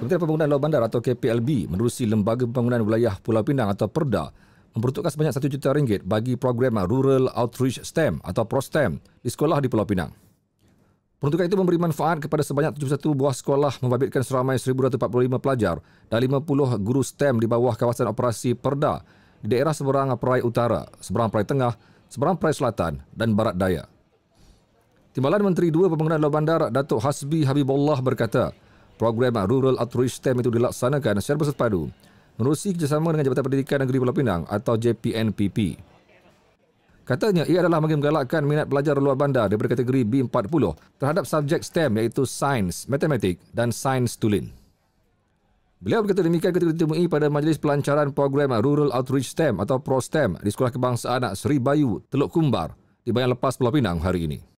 Kementerian Pembangunan Laut Bandar atau KPLB menerusi Lembaga Pembangunan Wilayah Pulau Pinang atau Perda memperuntukkan sebanyak 1 juta ringgit bagi program Rural Outreach STEM atau ProSTEM di sekolah di Pulau Pinang. Peruntukan itu memberi manfaat kepada sebanyak 71 buah sekolah membabitkan seramai 1,245 pelajar dan 50 guru STEM di bawah kawasan operasi Perda di daerah seberang Perai Utara, seberang Perai Tengah, seberang Perai Selatan dan Barat Daya. Timbalan Menteri 2 Pembangunan Laut Bandar, Datuk Hasbi Habibullah berkata, program Rural Outreach STEM itu dilaksanakan secara bersepadu menerusi kerjasama dengan Jabatan Pendidikan Negeri Pulau Pinang atau JPNPP. Katanya ia adalah bagi menggalakkan minat pelajar luar bandar daripada kategori B40 terhadap subjek STEM iaitu Sains, Matematik dan Sains tulin. Beliau berkata demikian ketika ditemui pada Majlis Pelancaran Program Rural Outreach STEM atau PROSTEM di Sekolah Kebangsaan Anak Seri Bayu, Teluk Kumbar di Bayan Lepas Pulau Pinang hari ini.